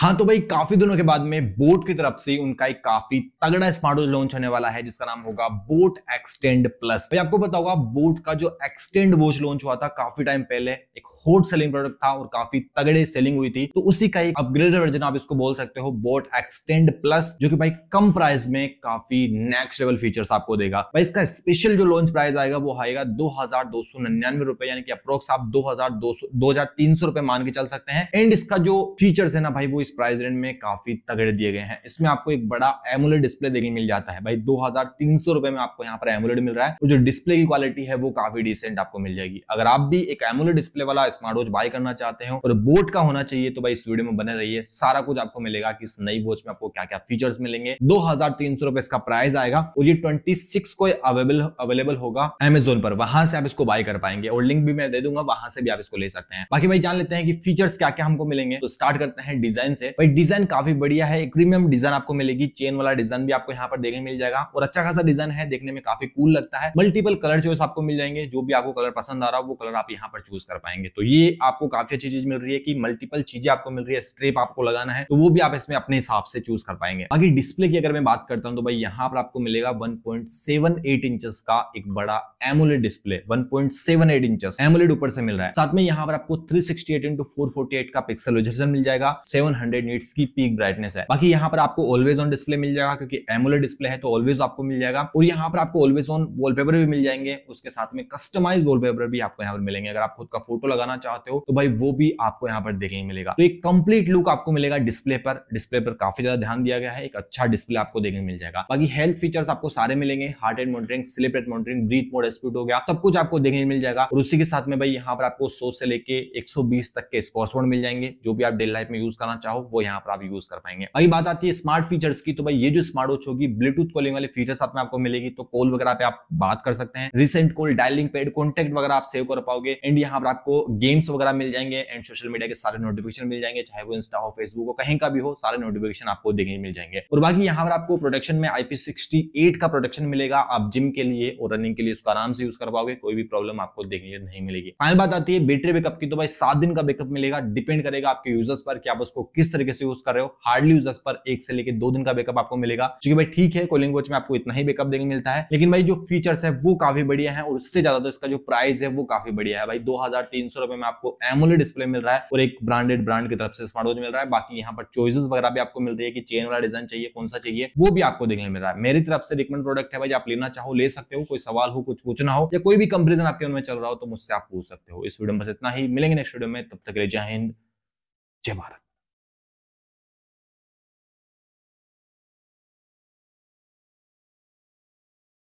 हाँ तो भाई काफी दिनों के बाद में बोट की तरफ से उनका एक काफी तगड़ा स्मार्ट वॉच लॉन्च होने वाला है जिसका नाम होगा बोट एक्सटेंड प्लस भाई आपको बताऊंगा होगा बोट का जो एक्सटेंड वॉच लॉन्च हुआ था काफी टाइम पहले एक होट सेलिंग प्रोडक्ट था और काफी तगड़े सेलिंग हुई थी तो उसी का एक अपग्रेडेड वर्जन आप इसको बोल सकते हो बोट एक्सटेंड प्लस जो की भाई कम प्राइस में काफी नेक्स्ट लेवल फीचर आपको देगा भाई इसका स्पेशल जो लॉन्च प्राइस आएगा वो आएगा दो हजार दो सौ निन्यानवे रुपए यानी कि अप्रोक्स आप दो हजार दो हजार तीन सौ मान के चल सकते हैं एंड इसका जो फीचर्स है ना भाई वो इस प्राइस रेंज में काफी तगड़े दिए गए हैं इसमें आपको एक बड़ा एमुलेट डिस्प्ले देखने मिल जाता है भाई दो रुपए में आपको यहाँ पर एमुलेट मिल रहा है तो जो डिस्प्ले की क्वालिटी है वो काफी डिसेंट आपको मिल जाएगी अगर आप भी एक एमुलेट डिस्प्ले वाला स्मार्ट वॉच बाय करना चाहते हो और बोट का होना चाहिए तो भाई इस वीडियो में बने रहिए सारा कुछ आपको मिलेगा कि इस नई वॉच में आपको क्या क्या फीचर्स मिलेंगे दो हजार इसका प्राइस आएगा और ये ट्वेंटी को अवेलेबल अवेलेबल होगा एमेजोन पर वहां से आप इसको बाय कर पाएंगे और लिंक भी मैं दे दूंगा वहां से भी आप इसको ले सकते हैं बाकी भाई जान लेते हैं कि फीचर्स क्या क्या हमको मिलेंगे तो स्टार्ट करते हैं डिजाइन से भाई डिजाइन काफी बढ़िया है एक प्रीमियम डिजाइन आपको मिलेगी चेन वाला डिजाइन भी आपको यहाँ पर देखने मिल जाएगा और अच्छा खासा डिजाइन है देखने में काफी कूल लगता है मल्टीपल कलर चॉइस आपको मिल जाएंगे जो भी आपको कलर पसंद आ रहा हो वो कलर आप यहाँ पर चूज कर पाएंगे तो ये आपको काफी अच्छी चीज मिल रही है की मल्टीपल चीजें आपको मिल रही है स्ट्रेप आपको लगाना है तो वो भी आप इसमें अपने हिसाब से चूज कर पाएंगे बाकी डिस्प्ले की अगर मैं बात करता हूँ तो भाई यहाँ पर आपको मिलेगा 1.78 इंचेस का एक बड़ा एमोलेड डिस्प्ले 1.78 इंचेस एमोलेड ऊपर से मिल रहा है साथ में यहाँ पर आपको 368 इंटू एट का पिक्सल रिजोल्यूशन मिल जाएगा सेवन हंड्रेड नीट्स की पीक ब्राइटनेस है बाकी यहाँ पर आपको ऑलवेज ऑन डिस्प्ले मिल जाएगा क्योंकि एमुलर डिस्प्ले है तो ऑलवेज आपको मिल जाएगा और यहाँ पर आपको ऑलवेज ऑन वॉलपेपर भी मिल जाएंगे उसके साथ में कस्टमाइज वॉलपेपर भी आपको यहाँ पर मिलेंगे अगर आप खुद का फोटो लगाना चाहते हो तो भाई वो भी आपको यहाँ पर देखने मिलेगा तो एक कंप्लीट लुक आपको मिलेगा डिस्प्ले पर डिस्प्ले पर काफी ज्यादा ध्यान दिया गया है एक अच्छा डिस्प्ले आपको देखने मिल जाएगा बाकी हेल्थ फीचर्स आपको सारे मिलेंगे heart rate monitoring sleep rate monitoring breath mode speed हो गया सब कुछ आपको देखने मिल जाएगा और उसी के साथ में भाई यहाँ पर आपको सौ से लेके 120 तक के स्पोर्ट्स मोड मिल जाएंगे जो भी आप डेली लाइफ में यूज करना चाहते चाहो वो यहाँ पर आप यूज कर पाएंगे अभी बात आती है स्मार्ट फीचर्स की तो भाई ये जो स्मार्ट वॉच होगी ब्लूटूथ कॉलिंग वाले फीचर साथ में आपको मिलेगी तो कॉल वगैरह पे आप बात कर सकते हैं recent call dialing pad contact वगैरह आप सेव कर पाओगे एंड यहाँ पर आपको गेम्स वगैरह मिल जाएंगे एंड सोशल मीडिया के सारे नोटिफिकेशन मिल जाएंगे चाहे वो इंस्टा हो फेसबुक हो कहीं का भी हो सारे नोटिफिकेशन आपको देखने मिल जाएंगे और बाकी यहाँ पर आपको प्रोडक्शन में आईपी का प्रोडक्शन मिलेगा आप जिम के लिए और रनिंग के लिए उसका आराम से यूज कर पाओगे कोई भी प्रॉब्लम आपको देखने नहीं मिलेगी फाइनल बात आती है बैटरी बैकअप की तो भाई सात दिन का बैकअप मिलेगा डिपेंड करेगा आपके यूजर्स पर कि आप उसको किस तरीके से यूज कर रहे हो हार्डली यूजर्स पर एक से लेकर दो दिन का बेकअप आपको मिलेगा क्योंकि भाई ठीक है कोलिंग वॉच में आपको इतना ही बेकअप देखने मिलता है लेकिन भाई जो फीचर्स है वो काफी बढ़िया है और उससे ज्यादा तो इसका जो प्राइस है वो काफी बढ़िया है भाई दो रुपए में आपको एमोले डिस्प्ले मिल रहा है और एक ब्रांडेड ब्रांड की तरफ से स्मार्ट वॉच मिल रहा है बाकी यहाँ पर चॉइसेस वगैरह भी आपको मिल रही है कि चेन वाला डिजाइन चाहिए कौन सा चाहिए वो भी आपको देखने मिल रहा है मेरी तरफ से रिकमेंड प्रोडक्ट है भाई आप लेना चाहो ले सकते हो कोई सवाल हो कुछ पूछना हो या कोई भी कंपेरिजन आपके उनमें चल रहा हो तो मुझसे आप पूछ सकते हो इस वीडियो में बस इतना ही मिलेंगे नेक्स्ट वीडियो में तब तक ले जय हिंद जय भारत